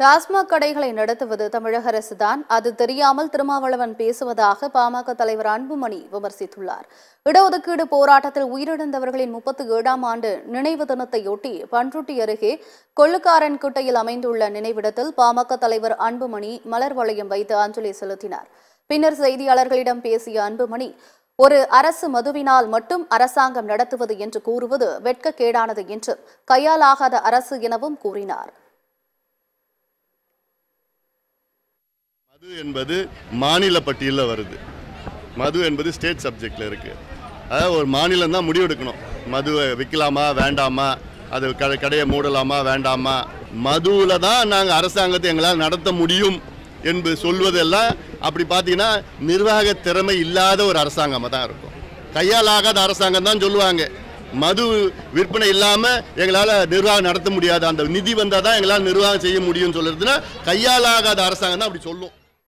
டாஸ்மாக் கடைகளை நடத்துவது தமிழக அரசுதான் அது தெரியாமல் திருமாவளவன் பேசுவதாக பாமக தலைவர் அன்புமணி விமர்சித்துள்ளார் இடஒதுக்கீடு போராட்டத்தில் உயிரிழந்தவர்களின் முப்பத்தி ஏழாம் ஆண்டு நினைவு தினத்தையொட்டி பன்ருட்டி அருகே கொள்ளுக்காரன் குட்டையில் அமைந்துள்ள நினைவிடத்தில் பாமக தலைவர் அன்புமணி மலர் வளையம் வைத்து அஞ்சலி செலுத்தினார் பின்னர் செய்தியாளர்களிடம் பேசிய அன்புமணி ஒரு அரசு மதுவினால் மட்டும் அரசாங்கம் நடத்துவது என்று கூறுவது வெட்கக்கேடானது என்று கையாலாகாத அரசு எனவும் கூறினார் மது என்பது மாநில பட்டியலில் வருது மது என்பது ஸ்டேட் சப்ஜெக்டில் இருக்குது அதாவது ஒரு மாநிலம் தான் முடிவெடுக்கணும் மதுவை விற்கலாமா வேண்டாமா அது க கடையை மூடலாமா வேண்டாமா மதுவில் தான் நாங்கள் அரசாங்கத்தை எங்களால் நடத்த முடியும் என்று சொல்வதெல்லாம் அப்படி பார்த்தீங்கன்னா நிர்வாக திறமை இல்லாத ஒரு அரசாங்கமாக தான் இருக்கும் கையாலாகாத அரசாங்கம் தான் சொல்லுவாங்க மது விற்பனை இல்லாமல் எங்களால் நிர்வாகம் நடத்த முடியாது அந்த நிதி வந்தால் தான் எங்களால் நிர்வாகம் செய்ய முடியும்னு சொல்கிறதுனா கையாலாகாத அரசாங்கம் தான் அப்படி சொல்லும்